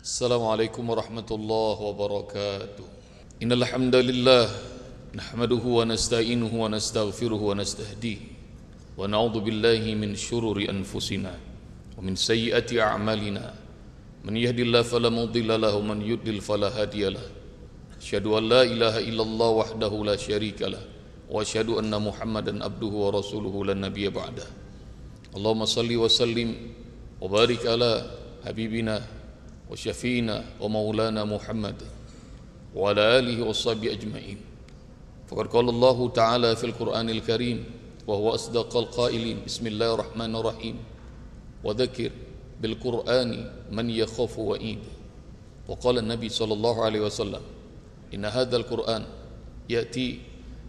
السلام عليكم ورحمة الله وبركاته إن الحمد لله نحمده ونستعينه ونستغفره ونستهديه ونعوذ بالله من شرور أنفسنا ومن سيئات أعمالنا من يهد الله فلا مضل له ومن يضلل فلا هادي له أشهد أن لا إله إلا الله وحده لا شريك له وأشهد أن محمدا عبده ورسوله لا نبي بعده اللهم صل وسلم وبارك على حبيبنا وشفينا ومولانا محمد وعلى آله وصحبه أجمعين فقد قال الله تعالى في القرآن الكريم وهو أصدق القائلين بسم الله الرحمن الرحيم وذكر بالقرآن من يخاف وعيد وقال النبي صلى الله عليه وسلم إن هذا القرآن يأتي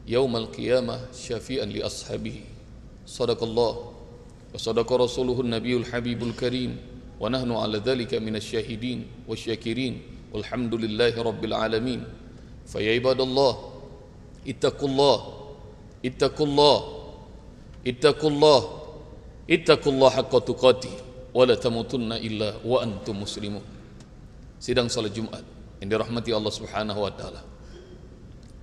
يوم القيامة شفيئا لأصحابه صدق الله وصدق رسوله النبي الحبيب الكريم wa nahnu ala dhalika minasyahidin wasyakirin walhamdulillahi rabbil alamin fa ya ibadallah ittaqullah ittaqullah ittaqullah ittaqullah haqqa tuqatih illa wa antum muslimun sidang salat Jumat yang dirahmati Allah Subhanahu wa taala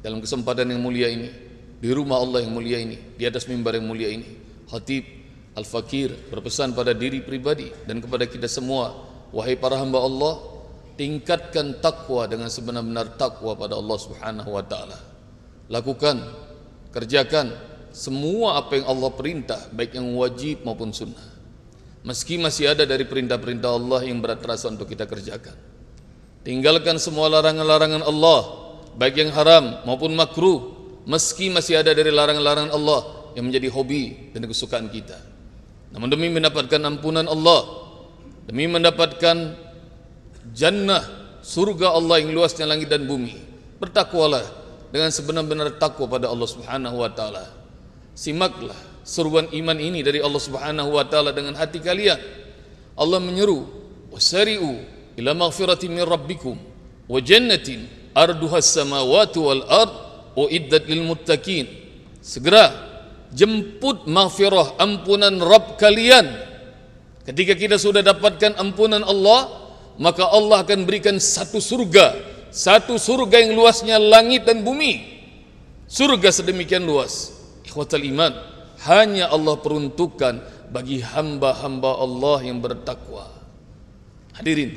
dalam kesempatan yang mulia ini di rumah Allah yang mulia ini di atas mimbar yang mulia ini khatib Al-Fakir berpesan pada diri pribadi dan kepada kita semua, wahai para hamba Allah, tingkatkan takwa dengan sebenar-benar takwa pada Allah Subhanahu wa taala. Lakukan, kerjakan semua apa yang Allah perintah, baik yang wajib maupun sunnah. Meski masih ada dari perintah-perintah Allah yang berat terasa untuk kita kerjakan. Tinggalkan semua larangan-larangan Allah, baik yang haram maupun makruh, meski masih ada dari larangan-larangan Allah yang menjadi hobi dan kesukaan kita. Namun demi mendapatkan ampunan Allah Demi mendapatkan jannah surga Allah yang luasnya langit dan bumi Bertakwalah dengan sebenar-benar takwa pada Allah subhanahu wa ta'ala Simaklah seruan iman ini dari Allah subhanahu wa ta'ala dengan hati kalian Allah menyeru Wasari'u ila maghfirati min rabbikum Wa jannatin arduhas samawatu wal ard Wa iddat lil muttaqin Segera Segera jemput mafiroh ampunan Rob kalian ketika kita sudah dapatkan ampunan Allah maka Allah akan berikan satu surga satu surga yang luasnya langit dan bumi surga sedemikian luas ikhwatal iman hanya Allah peruntukkan bagi hamba-hamba Allah yang bertakwa hadirin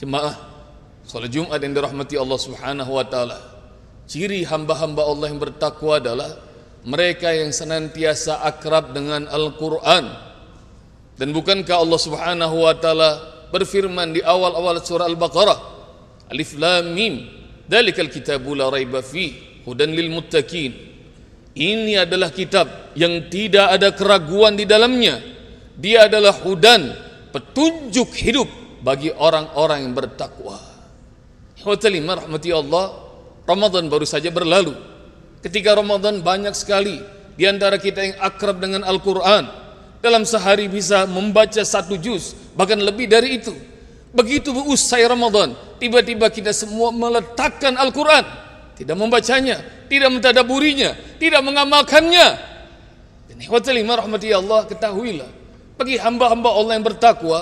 jemaah Salat Jumat yang dirahmati Allah Subhanahu wa taala. Ciri hamba-hamba Allah yang bertakwa adalah mereka yang senantiasa akrab dengan Al-Quran dan bukankah Allah subhanahu wa ta'ala berfirman di awal-awal surah Al-Baqarah Alif Lam Mim Dalikal kitabu la raiba fi hudan lil muttaqin ini adalah kitab yang tidak ada keraguan di dalamnya dia adalah hudan petunjuk hidup bagi orang-orang yang bertakwa Hadirin rahmati Allah Ramadan baru saja berlalu Ketika Ramadan banyak sekali di antara kita yang akrab dengan Al-Quran. Dalam sehari bisa membaca satu juz, bahkan lebih dari itu. Begitu usai Ramadan, tiba-tiba kita semua meletakkan Al-Quran. Tidak membacanya, tidak mentadaburinya, tidak mengamalkannya. Dan ikhwatalima rahmati Allah, ketahuilah. Bagi hamba-hamba Allah yang bertakwa,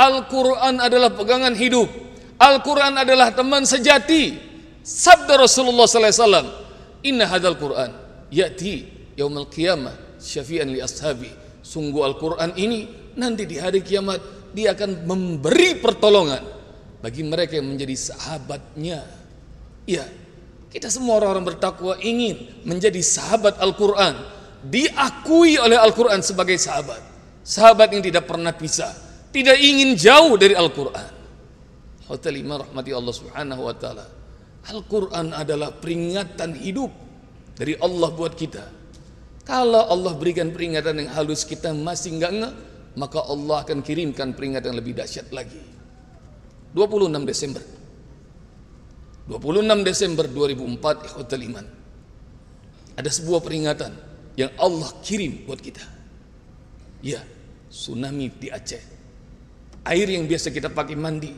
Al-Quran adalah pegangan hidup. Al-Quran adalah teman sejati. Sabda Rasulullah Sallallahu Alaihi Wasallam. Inna hadal Qur'an ya'ti mal qiyamah syafi'an li ashabi. Sungguh Al-Qur'an ini nanti di hari kiamat dia akan memberi pertolongan bagi mereka yang menjadi sahabatnya. Ya, kita semua orang-orang bertakwa ingin menjadi sahabat Al-Qur'an, diakui oleh Al-Qur'an sebagai sahabat. Sahabat yang tidak pernah pisah, tidak ingin jauh dari Al-Qur'an. Hotel imam rahmati Allah Subhanahu wa taala. Al-Quran adalah peringatan hidup dari Allah buat kita. Kalau Allah berikan peringatan yang halus kita masih nggak nge, maka Allah akan kirimkan peringatan yang lebih dahsyat lagi. 26 Desember 26 Desember 2004 Ikhwatul Iman ada sebuah peringatan yang Allah kirim buat kita ya tsunami di Aceh air yang biasa kita pakai mandi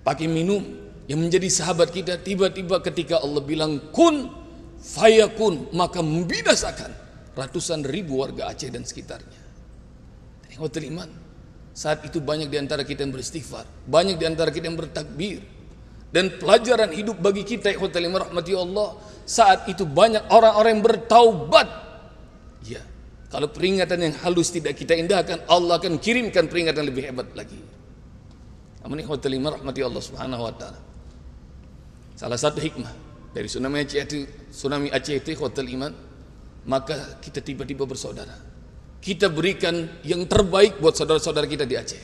pakai minum yang menjadi sahabat kita tiba-tiba ketika Allah bilang kun fayakun maka membinasakan ratusan ribu warga Aceh dan sekitarnya. Tengok iman, saat itu banyak di antara kita yang beristighfar, banyak di antara kita yang bertakbir. Dan pelajaran hidup bagi kita ya ikhwatul iman rahmati Allah, saat itu banyak orang-orang yang bertaubat. Ya, kalau peringatan yang halus tidak kita indahkan, Allah akan kirimkan peringatan lebih hebat lagi. Amin ikhwatul iman rahmati Allah subhanahu wa ta'ala. Salah satu hikmah dari tsunami Aceh itu, tsunami Aceh itu hotel iman, maka kita tiba-tiba bersaudara. Kita berikan yang terbaik buat saudara-saudara kita di Aceh.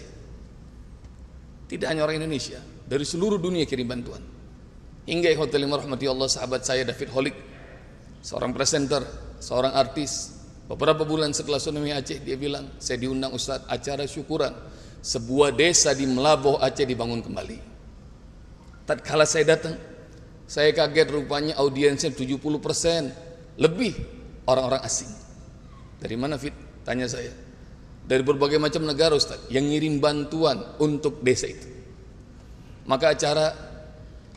Tidak hanya orang Indonesia, dari seluruh dunia kirim bantuan. Hingga hotel iman rahmati Allah sahabat saya David Holik, seorang presenter, seorang artis, Beberapa bulan setelah tsunami Aceh dia bilang, saya diundang Ustaz acara syukuran. Sebuah desa di Melaboh Aceh dibangun kembali. Tatkala saya datang, saya kaget rupanya audiensnya 70% lebih orang-orang asing. Dari mana Fit? Tanya saya. Dari berbagai macam negara Ustaz yang ngirim bantuan untuk desa itu. Maka acara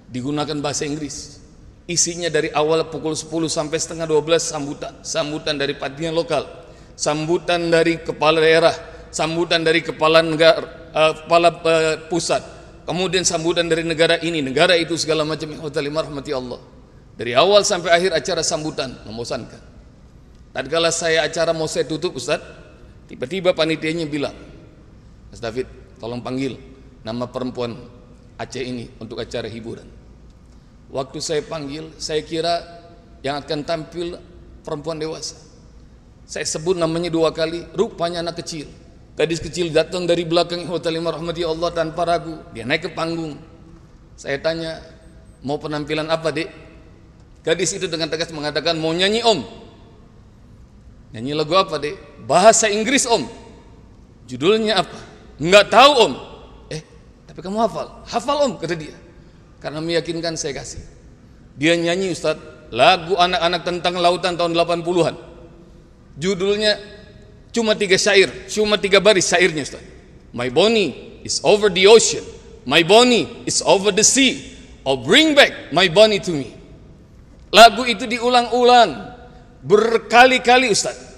digunakan bahasa Inggris. Isinya dari awal pukul 10 sampai setengah 12 sambutan. Sambutan dari padinya lokal. Sambutan dari kepala daerah. Sambutan dari kepala negara, uh, kepala uh, pusat kemudian sambutan dari negara ini negara itu segala macam rahmati Allah dari awal sampai akhir acara sambutan memosankan. tatkala saya acara mau saya tutup Ustaz tiba-tiba panitianya bilang Mas David tolong panggil nama perempuan Aceh ini untuk acara hiburan waktu saya panggil saya kira yang akan tampil perempuan dewasa saya sebut namanya dua kali rupanya anak kecil Gadis kecil datang dari belakang Hotel Imam rahmati Allah tanpa ragu. Dia naik ke panggung. Saya tanya, mau penampilan apa dek? Gadis itu dengan tegas mengatakan, mau nyanyi om. Nyanyi lagu apa dek? Bahasa Inggris om. Judulnya apa? Enggak tahu om. Eh, tapi kamu hafal. Hafal om, kata dia. Karena meyakinkan saya kasih. Dia nyanyi Ustadz, lagu anak-anak tentang lautan tahun 80-an. Judulnya Cuma tiga syair, cuma tiga baris syairnya Ustaz. My Bonnie is over the ocean. My Bonnie is over the sea. Oh bring back my Bonnie to me. Lagu itu diulang-ulang berkali-kali Ustaz.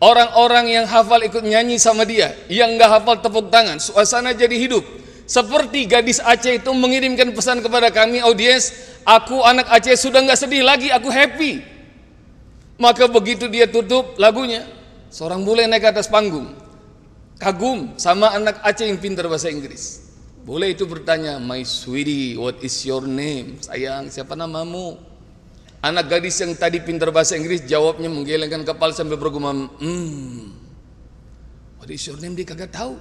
Orang-orang yang hafal ikut nyanyi sama dia, yang nggak hafal tepuk tangan, suasana jadi hidup. Seperti gadis Aceh itu mengirimkan pesan kepada kami audiens, aku anak Aceh sudah nggak sedih lagi, aku happy. Maka begitu dia tutup lagunya, Seorang bule naik ke atas panggung, kagum sama anak Aceh yang pintar bahasa Inggris. Bule itu bertanya, my sweetie, what is your name? Sayang, siapa namamu? Anak gadis yang tadi pintar bahasa Inggris jawabnya menggelengkan kepala sampai bergumam, hmm, what is your name? Dia kagak tahu.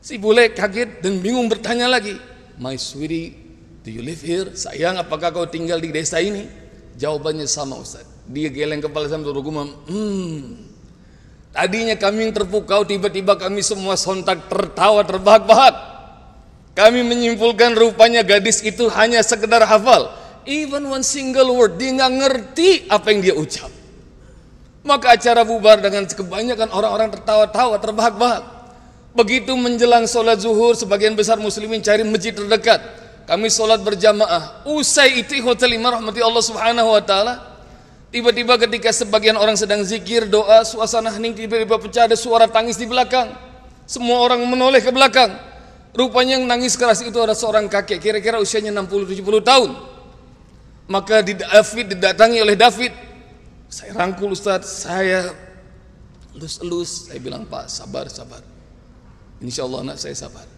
Si bule kaget dan bingung bertanya lagi, my sweetie, do you live here? Sayang, apakah kau tinggal di desa ini? Jawabannya sama Ustaz. Dia geleng kepala sampai bergumam, hmm, Tadinya kami yang terpukau, tiba-tiba kami semua sontak tertawa terbahak-bahak. Kami menyimpulkan rupanya gadis itu hanya sekedar hafal. Even one single word, dia nggak ngerti apa yang dia ucap. Maka acara bubar dengan kebanyakan orang-orang tertawa-tawa terbahak-bahak. Begitu menjelang sholat zuhur, sebagian besar muslimin cari masjid terdekat. Kami sholat berjamaah. Usai itu hotel imam rahmati Allah subhanahu wa ta'ala. Tiba-tiba ketika sebagian orang sedang zikir, doa, suasana hening tiba-tiba pecah ada suara tangis di belakang. Semua orang menoleh ke belakang. Rupanya yang nangis keras itu ada seorang kakek, kira-kira usianya 60-70 tahun. Maka David didatangi oleh David. Saya rangkul Ustaz, saya lus-lus, Saya bilang, Pak, sabar, sabar. Insya Allah anak saya sabar.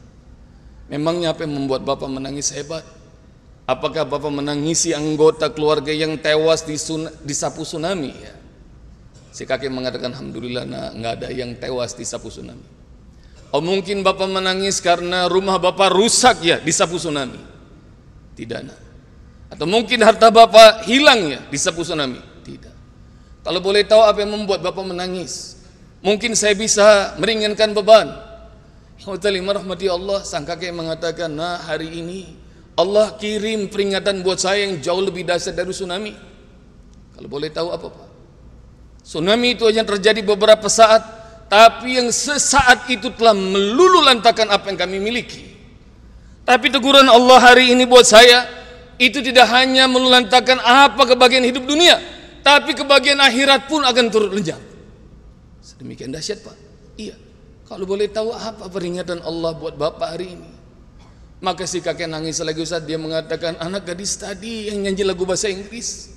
Memangnya apa yang membuat Bapak menangis hebat? Apakah Bapak menangisi anggota keluarga yang tewas di sun, disapu tsunami? Ya. Si kakek mengatakan, Alhamdulillah nah, nggak ada yang tewas di sapu tsunami. Oh mungkin Bapak menangis karena rumah Bapak rusak ya di sapu tsunami. Tidak nah. Atau mungkin harta Bapak hilang ya di sapu tsunami. Tidak. Kalau boleh tahu apa yang membuat Bapak menangis? Mungkin saya bisa meringankan beban. Yang rahmati Allah, sang kakek mengatakan, nah hari ini Allah kirim peringatan buat saya yang jauh lebih dahsyat dari tsunami. Kalau boleh tahu apa Pak? Tsunami itu hanya terjadi beberapa saat, tapi yang sesaat itu telah melulu apa yang kami miliki. Tapi teguran Allah hari ini buat saya itu tidak hanya melulantakan apa kebagian hidup dunia, tapi kebagian akhirat pun akan turut lenjam. Sedemikian dahsyat Pak. Iya. Kalau boleh tahu apa peringatan Allah buat Bapak hari ini? Maka si kakek nangis lagi Ustaz, dia mengatakan, anak gadis tadi yang nyanyi lagu bahasa Inggris.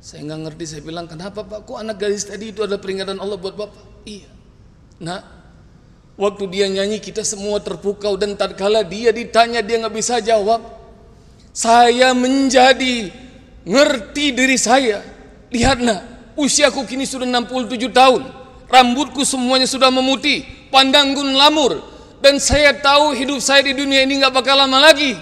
Saya nggak ngerti, saya bilang, kenapa Pak? Kok anak gadis tadi itu ada peringatan Allah buat Bapak? Iya. Nah, waktu dia nyanyi kita semua terpukau dan tatkala dia ditanya dia nggak bisa jawab. Saya menjadi ngerti diri saya. Lihatlah, usiaku kini sudah 67 tahun. Rambutku semuanya sudah memutih, Pandanggun lamur, dan saya tahu hidup saya di dunia ini nggak bakal lama lagi.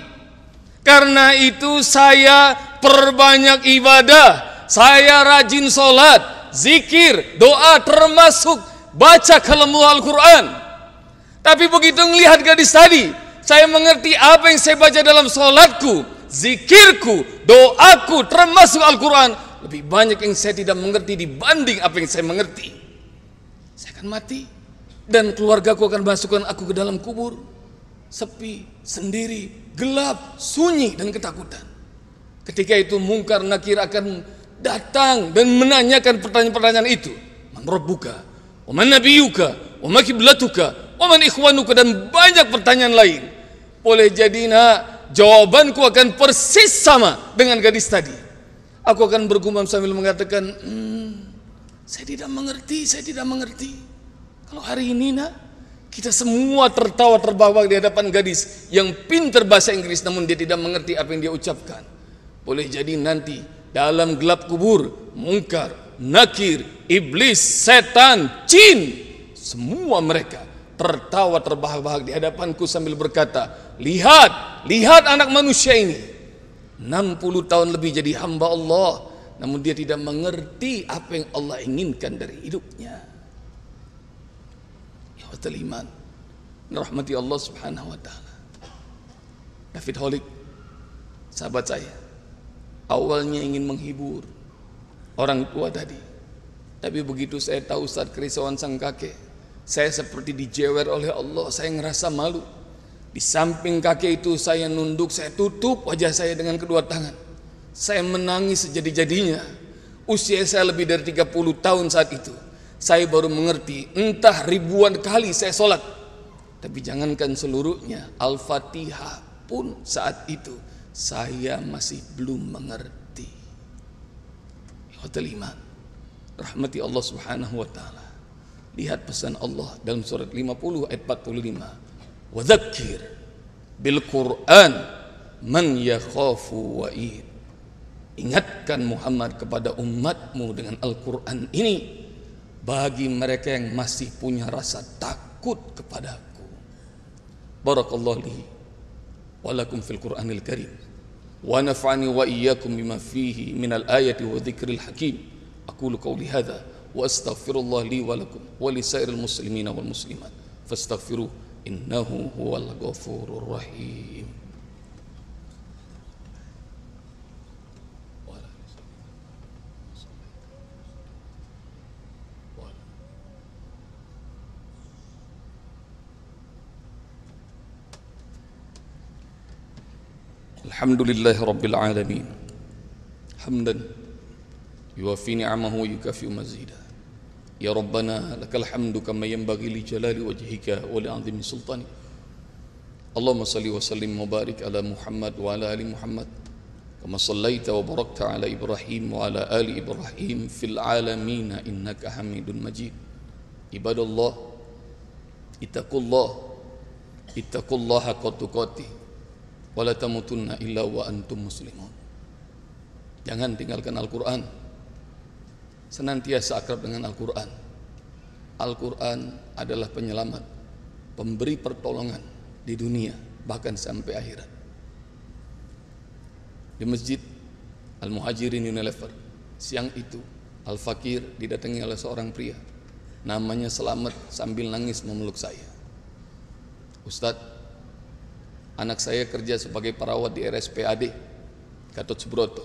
Karena itu saya perbanyak ibadah, saya rajin sholat, zikir, doa termasuk baca kalimu Al-Quran. Tapi begitu melihat gadis tadi, saya mengerti apa yang saya baca dalam sholatku, zikirku, doaku termasuk Al-Quran. Lebih banyak yang saya tidak mengerti dibanding apa yang saya mengerti. Saya akan mati dan keluargaku akan masukkan aku ke dalam kubur sepi, sendiri, gelap, sunyi dan ketakutan. Ketika itu Mungkar Nakir akan datang dan menanyakan pertanyaan-pertanyaan itu. Man rabbuka, wa man nabiyuka, wa ma kiblatuka, wa ikhwanuka dan banyak pertanyaan lain. Boleh jadi nak, jawabanku akan persis sama dengan gadis tadi. Aku akan bergumam sambil mengatakan, hmm, saya tidak mengerti, saya tidak mengerti. Kalau hari ini nak, kita semua tertawa terbahak di hadapan gadis yang pintar bahasa Inggris namun dia tidak mengerti apa yang dia ucapkan. Boleh jadi nanti dalam gelap kubur, mungkar, nakir, iblis, setan, jin, semua mereka tertawa terbahak-bahak di hadapanku sambil berkata, "Lihat, lihat anak manusia ini. 60 tahun lebih jadi hamba Allah, namun dia tidak mengerti apa yang Allah inginkan dari hidupnya." ikhwatal iman rahmati Allah subhanahu wa ta'ala David Holik sahabat saya awalnya ingin menghibur orang tua tadi tapi begitu saya tahu saat kerisauan sang kakek saya seperti dijewer oleh Allah saya ngerasa malu di samping kakek itu saya nunduk saya tutup wajah saya dengan kedua tangan saya menangis sejadi-jadinya usia saya lebih dari 30 tahun saat itu saya baru mengerti entah ribuan kali saya sholat tapi jangankan seluruhnya Al-Fatihah pun saat itu saya masih belum mengerti Hotel iman rahmati Allah subhanahu wa ta'ala lihat pesan Allah dalam surat 50 ayat 45 wadzakir bil Quran man yakhafu wa'id ingatkan Muhammad kepada umatmu dengan Al-Quran ini bagi mereka yang masih punya rasa takut kepadaku. Barakallahu li wa lakum fil Qur'anil Karim wa naf'ani wa iyyakum bima fihi min al-ayati wa dhikril hakim. Aqulu qawli hadha wa astaghfirullah li wa lakum wa li sa'iril muslimina wal muslimat. Fastaghfiruhu innahu huwal ghafurur rahim. الحمد لله رب العالمين حمدا يوفي نعمه ويكافئ مزيدا يا ربنا لك الحمد كما ينبغي لجلال وجهك ولعظيم سلطانك اللهم صل وسلم وبارك على محمد وعلى ال محمد كما صليت وباركت على ابراهيم وعلى ال ابراهيم في العالمين انك حميد مجيد عباد الله اتقوا الله اتقوا الله حق تقاته wala tamutunna illa wa antum muslimun. Jangan tinggalkan Al-Qur'an. Senantiasa akrab dengan Al-Qur'an. Al-Qur'an adalah penyelamat, pemberi pertolongan di dunia bahkan sampai akhirat. Di Masjid Al-Muhajirin Unilever, siang itu Al-Fakir didatangi oleh seorang pria. Namanya Selamat sambil nangis memeluk saya. Ustadz, Anak saya kerja sebagai perawat di RSPAD Gatot Subroto.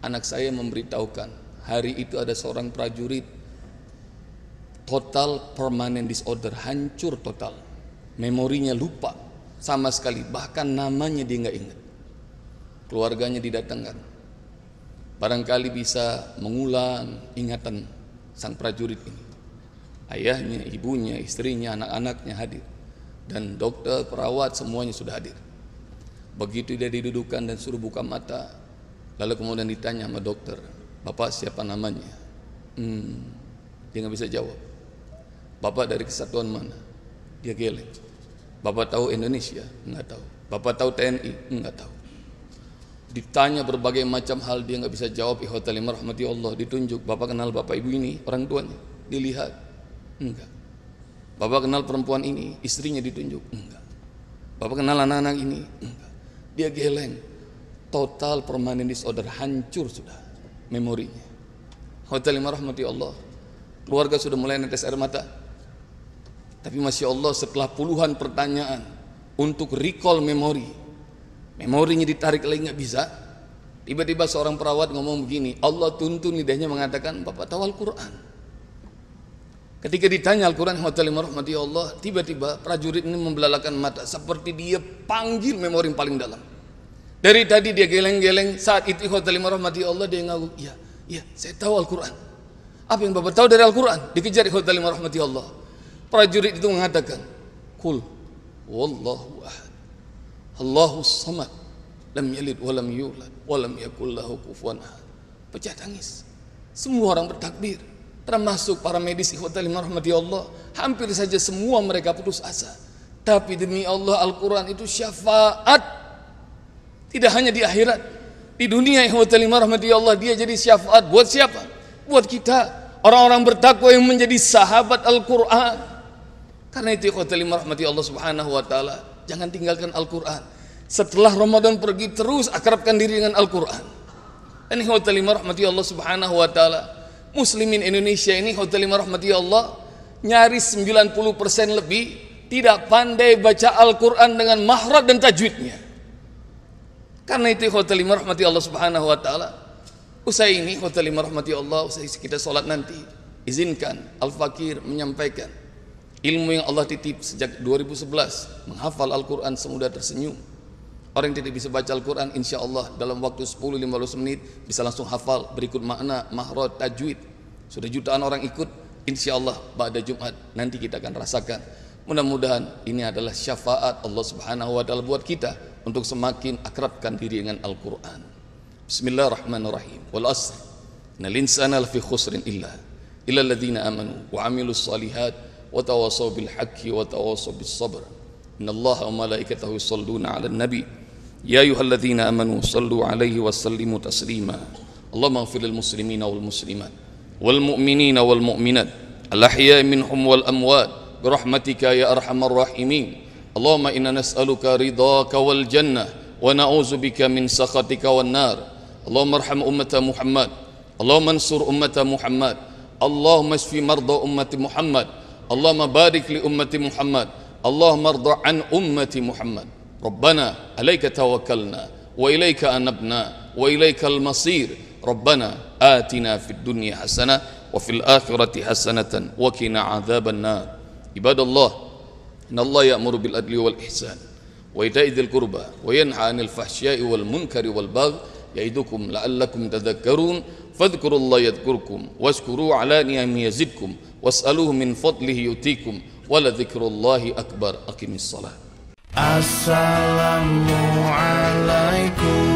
Anak saya memberitahukan, hari itu ada seorang prajurit total permanent disorder, hancur total. Memorinya lupa sama sekali, bahkan namanya dia nggak ingat. Keluarganya didatangkan. Barangkali bisa mengulang ingatan sang prajurit ini. Ayahnya, ibunya, istrinya, anak-anaknya hadir dan dokter, perawat semuanya sudah hadir. Begitu dia didudukan dan suruh buka mata, lalu kemudian ditanya sama dokter, "Bapak siapa namanya?" Hmm, dia nggak bisa jawab. "Bapak dari kesatuan mana?" Dia geleng. "Bapak tahu Indonesia?" Nggak tahu. "Bapak tahu TNI?" Nggak tahu. Ditanya berbagai macam hal dia nggak bisa jawab. Ikhwatal rahmati Allah ditunjuk, "Bapak kenal bapak ibu ini, orang tuanya?" Dilihat. Enggak. Bapak kenal perempuan ini, istrinya ditunjuk. Enggak. Bapak kenal anak-anak ini. Enggak. Dia geleng. Total permanent disorder hancur sudah memorinya. Hotel yang rahmati Allah. Keluarga sudah mulai netes air mata. Tapi masih Allah setelah puluhan pertanyaan untuk recall memori, memorinya ditarik lagi nggak bisa. Tiba-tiba seorang perawat ngomong begini, Allah tuntun lidahnya mengatakan, Bapak tawal quran Ketika ditanya Al-Quran rahmati Allah Tiba-tiba prajurit ini membelalakan mata Seperti dia panggil memori paling dalam Dari tadi dia geleng-geleng Saat itu rahmati Allah dia ngaku Iya, iya saya tahu Al-Quran Apa yang Bapak tahu dari Al-Quran? Dikejar rahmati Allah Prajurit itu mengatakan Kul Wallahu ahad Allahu samad Lam yalid walam yulad Walam yakullahu kufuan ahad Pecah tangis Semua orang bertakbir termasuk para medis ikhwatal rahmati Allah hampir saja semua mereka putus asa tapi demi Allah Al-Quran itu syafaat tidak hanya di akhirat di dunia ikhwatal rahmati Allah dia jadi syafaat buat siapa? buat kita orang-orang bertakwa yang menjadi sahabat Al-Quran karena itu ikhwatal rahmati Allah subhanahu wa ta'ala jangan tinggalkan Al-Quran setelah Ramadan pergi terus akrabkan diri dengan Al-Quran Ini ikhwatal rahmati Allah subhanahu wa ta'ala muslimin Indonesia ini hotel lima rahmati ya Allah nyaris 90% lebih tidak pandai baca Al-Quran dengan mahrad dan tajwidnya karena itu hotel lima rahmati ya Allah subhanahu wa ta'ala usai ini hotel lima rahmati ya Allah usai kita sholat nanti izinkan Al-Fakir menyampaikan ilmu yang Allah titip sejak 2011 menghafal Al-Quran semudah tersenyum Orang yang tidak bisa baca Al-Quran insya Allah dalam waktu 10-15 menit bisa langsung hafal berikut makna, mahrod, tajwid sudah jutaan orang ikut, insya Allah pada Jumat nanti kita akan rasakan. Mudah-mudahan ini adalah syafaat Allah Subhanahu wa taala buat kita untuk semakin akrabkan diri dengan Al-Qur'an. Bismillahirrahmanirrahim. Wal asr. Innal insana lafi khusrin illa illa alladziina amanu wa 'amilus shalihat wa tawassaw bil haqqi wa tawassaw bis sabr. Innallaha wa malaikatahu yusholluna 'alan nabi. Ya ayyuhalladzina amanu sallu 'alaihi wa sallimu taslima. Allah ighfir lil muslimina wal muslimat والمؤمنين والمؤمنات الأحياء منهم والأموات برحمتك يا أرحم الراحمين اللهم إنا نسألك رضاك والجنة ونعوذ بك من سخطك والنار اللهم ارحم أمة محمد اللهم انصر أمة محمد اللهم اشف مرضى أمة محمد اللهم بارك لأمة محمد اللهم ارض عن أمة محمد ربنا عليك توكلنا وإليك أنبنا وإليك المصير ربنا آتنا في الدنيا حسنة وفي الآخرة حسنة وقنا عذاب النار عباد الله إن الله يأمر بالعدل والإحسان وإيتاء ذي القربى وينهى عن الفحشاء والمنكر والبغي يعدكم لعلكم تذكرون فاذكروا الله يذكركم واشكروا على نعمه يزدكم واسألوه من فضله يؤتيكم ولذكر الله أكبر أقم الصلاة السلام عليكم